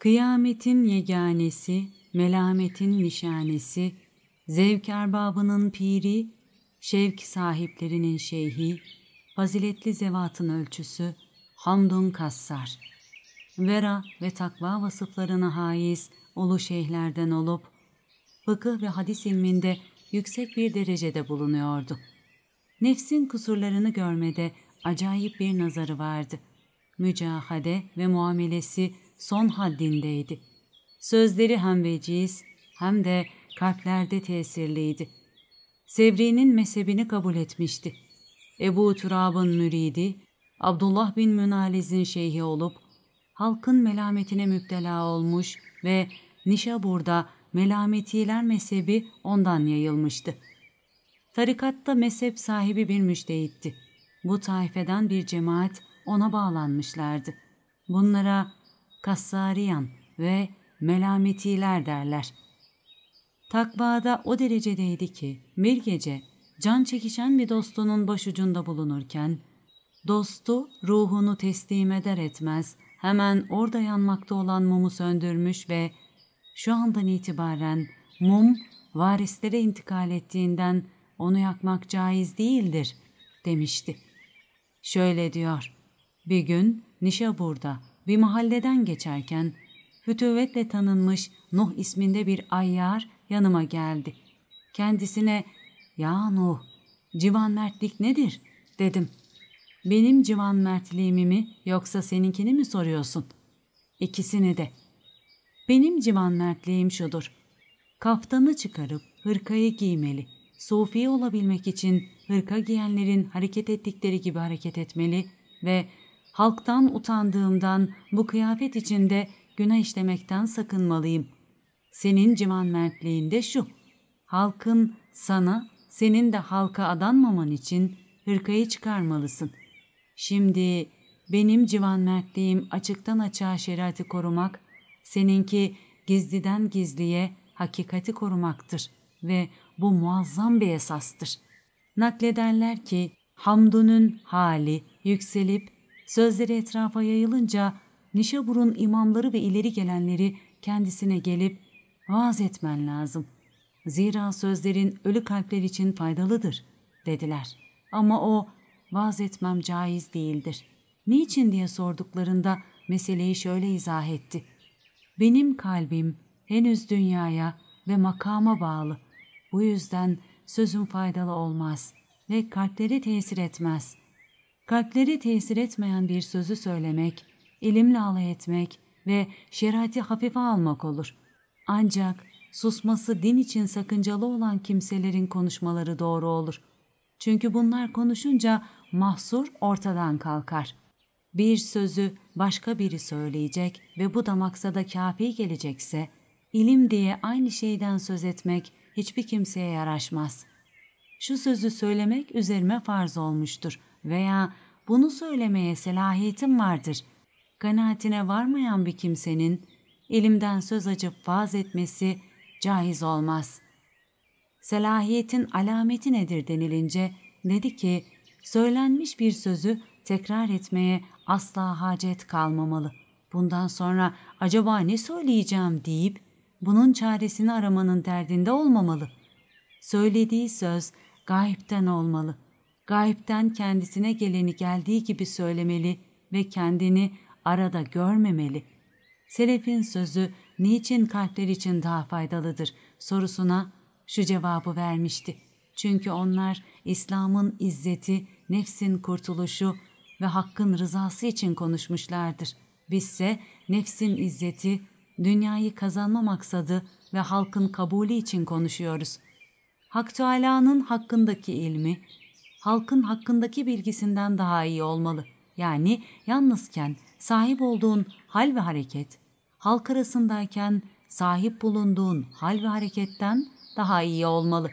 Kıyametin yeganesi, melametin nişanesi, zevk erbabının piri, şevk sahiplerinin şeyhi, faziletli zevatın ölçüsü, hamdun kassar. Vera ve takva vasıflarına haiz olu şeyhlerden olup, fıkıh ve hadis ilminde yüksek bir derecede bulunuyordu. Nefsin kusurlarını görmede acayip bir nazarı vardı. Mücahade ve muamelesi son haddindeydi. Sözleri hem veciz hem de kalplerde tesirliydi. Sevri'nin mezhebini kabul etmişti. Ebu Turab'ın müridi, Abdullah bin Münaliz'in şeyhi olup, halkın melametine müptela olmuş ve Nişabur'da melametiler mezhebi ondan yayılmıştı. Tarikatta mezhep sahibi bir müştehitti. Bu taifeden bir cemaat ona bağlanmışlardı. Bunlara Kassariyan ve Melametiler derler. Takvada o derecedeydi ki bir gece can çekişen bir dostunun başucunda bulunurken dostu ruhunu teslim eder etmez hemen orada yanmakta olan mumu söndürmüş ve şu andan itibaren mum varislere intikal ettiğinden onu yakmak caiz değildir demişti. Şöyle diyor, bir gün Nişabur'da bir mahalleden geçerken fütüvvetle tanınmış Nuh isminde bir ayyar yanıma geldi. Kendisine ''Ya Nuh, civan mertlik nedir?'' dedim. ''Benim civan mertliğimi mi yoksa seninkini mi soruyorsun?'' İkisini de. Benim civan mertliğim şudur. Kaftanı çıkarıp hırkayı giymeli. Sufi olabilmek için hırka giyenlerin hareket ettikleri gibi hareket etmeli ve halktan utandığımdan bu kıyafet içinde günah işlemekten sakınmalıyım. Senin civan mertliğinde şu, halkın sana, senin de halka adanmaman için hırkayı çıkarmalısın. Şimdi benim civan mertliğim açıktan açığa şerati korumak, seninki gizliden gizliye hakikati korumaktır ve bu muazzam bir esastır. Naklederler ki Hamdun'un hali yükselip Sözleri etrafa yayılınca Nişabur'un imamları ve ileri gelenleri kendisine gelip vaaz etmen lazım. Zira sözlerin ölü kalpler için faydalıdır dediler. Ama o vaaz etmem caiz değildir. Niçin diye sorduklarında meseleyi şöyle izah etti. Benim kalbim henüz dünyaya ve makama bağlı. Bu yüzden sözüm faydalı olmaz ve kalplere tesir etmez kalpleri tesir etmeyen bir sözü söylemek, ilimle alay etmek ve şerati hafife almak olur. Ancak susması din için sakıncalı olan kimselerin konuşmaları doğru olur. Çünkü bunlar konuşunca mahsur ortadan kalkar. Bir sözü başka biri söyleyecek ve bu da maksada kafi gelecekse, ilim diye aynı şeyden söz etmek hiçbir kimseye yaraşmaz. Şu sözü söylemek üzerime farz olmuştur.'' veya bunu söylemeye selahiyetim vardır kanaatine varmayan bir kimsenin elimden söz açıp vaaz etmesi caiz olmaz. Selahiyetin alameti nedir denilince dedi ki söylenmiş bir sözü tekrar etmeye asla hacet kalmamalı. Bundan sonra acaba ne söyleyeceğim deyip bunun çaresini aramanın derdinde olmamalı. Söylediği söz gayipten olmalı.'' Gayipten kendisine geleni geldiği gibi söylemeli ve kendini arada görmemeli. Selefin sözü niçin kalpler için daha faydalıdır sorusuna şu cevabı vermişti. Çünkü onlar İslam'ın izzeti, nefsin kurtuluşu ve hakkın rızası için konuşmuşlardır. Bizse nefsin izzeti, dünyayı kazanma maksadı ve halkın kabulü için konuşuyoruz. Hak Teala'nın hakkındaki ilmi, halkın hakkındaki bilgisinden daha iyi olmalı. Yani yalnızken sahip olduğun hal ve hareket, halk arasındayken sahip bulunduğun hal ve hareketten daha iyi olmalı.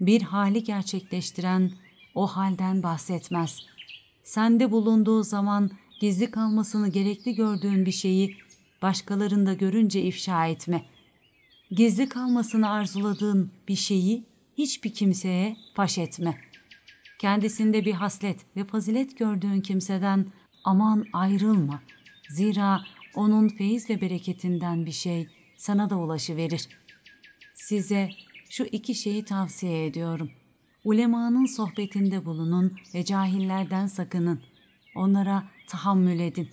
Bir hali gerçekleştiren o halden bahsetmez. Sende bulunduğu zaman gizli kalmasını gerekli gördüğün bir şeyi başkalarında görünce ifşa etme. Gizli kalmasını arzuladığın bir şeyi hiçbir kimseye paş etme.'' Kendisinde bir haslet ve fazilet gördüğün kimseden aman ayrılma. Zira onun feyiz ve bereketinden bir şey sana da ulaşıverir. Size şu iki şeyi tavsiye ediyorum. Ulemanın sohbetinde bulunun ve cahillerden sakının. Onlara tahammül edin.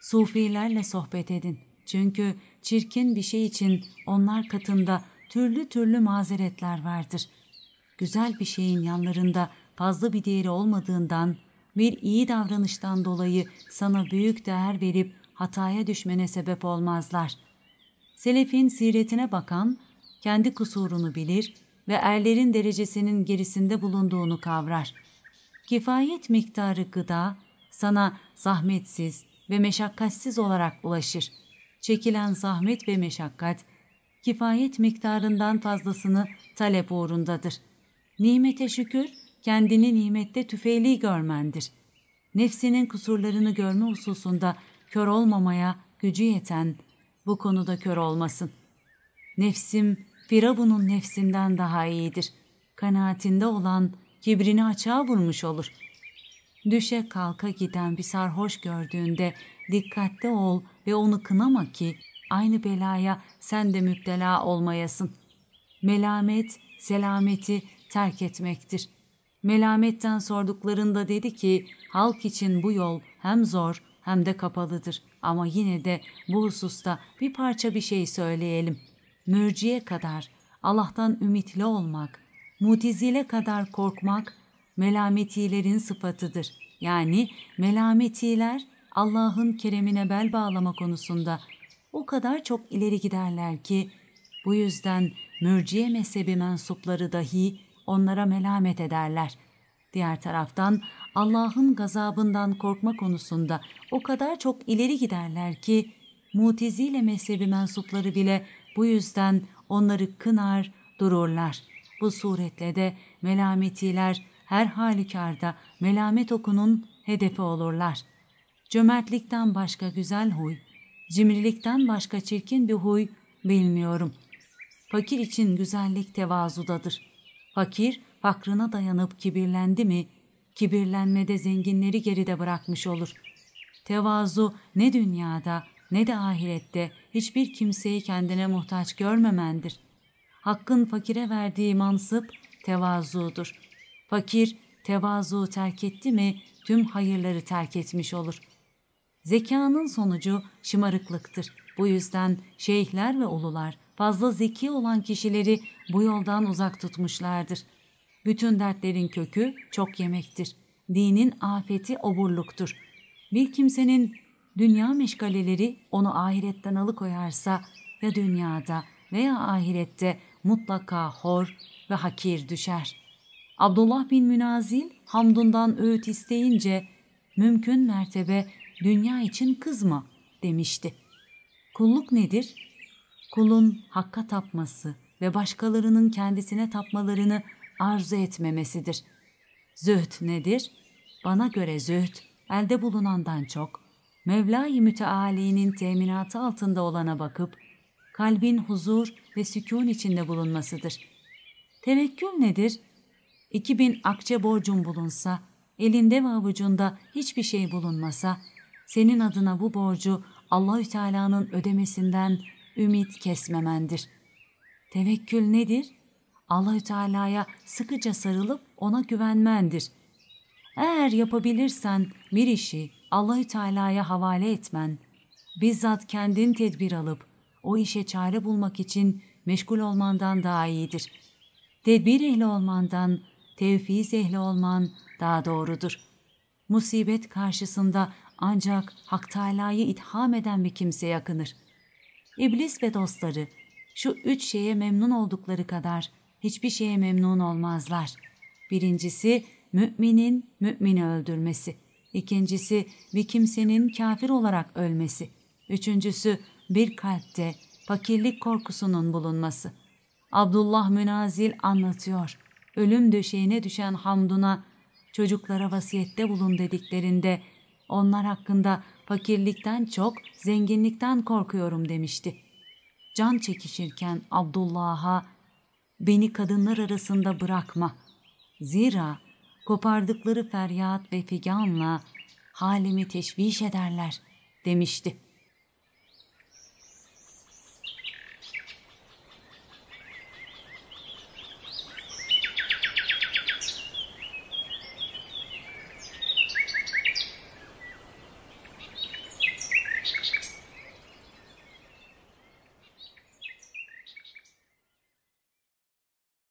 Sufilerle sohbet edin. Çünkü çirkin bir şey için onlar katında türlü türlü mazeretler vardır. Güzel bir şeyin yanlarında fazla bir değeri olmadığından bir iyi davranıştan dolayı sana büyük değer verip hataya düşmene sebep olmazlar. Selefin siretine bakan kendi kusurunu bilir ve erlerin derecesinin gerisinde bulunduğunu kavrar. Kifayet miktarı gıda sana zahmetsiz ve meşakkatsiz olarak ulaşır. Çekilen zahmet ve meşakkat kifayet miktarından fazlasını talep uğrundadır. Nimete şükür kendini nimette tüfeğli görmendir. Nefsinin kusurlarını görme hususunda kör olmamaya gücü yeten bu konuda kör olmasın. Nefsim Firavun'un nefsinden daha iyidir. Kanaatinde olan kibrini açığa vurmuş olur. Düşe kalka giden bir sarhoş gördüğünde dikkatli ol ve onu kınama ki aynı belaya sen de müptela olmayasın. Melamet, selameti terk etmektir.'' Melamet'ten sorduklarında dedi ki halk için bu yol hem zor hem de kapalıdır ama yine de bu hususta bir parça bir şey söyleyelim. Mürciye kadar Allah'tan ümitli olmak, mutizile kadar korkmak melametilerin sıfatıdır. Yani melametiler Allah'ın keremine bel bağlama konusunda o kadar çok ileri giderler ki bu yüzden mürciye mezhebi mensupları dahi onlara melamet ederler. Diğer taraftan Allah'ın gazabından korkma konusunda o kadar çok ileri giderler ki Mutezile mezhebi mensupları bile bu yüzden onları kınar, dururlar. Bu suretle de melametiler her halükarda melamet okunun hedefi olurlar. Cömertlikten başka güzel huy, cimrilikten başka çirkin bir huy bilmiyorum. Fakir için güzellik tevazudadır.'' Fakir fakrına dayanıp kibirlendi mi, kibirlenmede zenginleri geride bırakmış olur. Tevazu ne dünyada ne de ahirette hiçbir kimseyi kendine muhtaç görmemendir. Hakkın fakire verdiği mansıp tevazudur. Fakir tevazu terk etti mi tüm hayırları terk etmiş olur. Zekanın sonucu şımarıklıktır. Bu yüzden şeyhler ve ulular fazla zeki olan kişileri bu yoldan uzak tutmuşlardır. Bütün dertlerin kökü çok yemektir. Dinin afeti oburluktur. Bir kimsenin dünya meşgaleleri onu ahiretten alıkoyarsa ya dünyada veya ahirette mutlaka hor ve hakir düşer. Abdullah bin Münazil Hamdun'dan öğüt isteyince mümkün mertebe dünya için kızma demişti. Kulluk nedir? kulun hakka tapması ve başkalarının kendisine tapmalarını arzu etmemesidir. Zühd nedir? Bana göre zühd, elde bulunandan çok, Mevla-i Müteali'nin teminatı altında olana bakıp, kalbin huzur ve sükun içinde bulunmasıdır. Tevekkül nedir? 2000 akçe borcun bulunsa, elinde ve avucunda hiçbir şey bulunmasa, senin adına bu borcu Allahü Teala'nın ödemesinden ümit kesmemendir. Tevekkül nedir? Allahü Teala'ya sıkıca sarılıp ona güvenmendir. Eğer yapabilirsen bir işi Allahü Teala'ya havale etmen, bizzat kendin tedbir alıp o işe çare bulmak için meşgul olmandan daha iyidir. Tedbir ehli olmandan, tevfiz ehli olman daha doğrudur. Musibet karşısında ancak Hak Teala'yı itham eden bir kimse yakınır. İblis ve dostları şu üç şeye memnun oldukları kadar hiçbir şeye memnun olmazlar. Birincisi müminin mümini öldürmesi. İkincisi bir kimsenin kafir olarak ölmesi. Üçüncüsü bir kalpte fakirlik korkusunun bulunması. Abdullah Münazil anlatıyor. Ölüm döşeğine düşen Hamdun'a çocuklara vasiyette bulun dediklerinde onlar hakkında fakirlikten çok zenginlikten korkuyorum demişti. Can çekişirken Abdullah'a beni kadınlar arasında bırakma. Zira kopardıkları feryat ve figanla halimi teşviş ederler demişti.''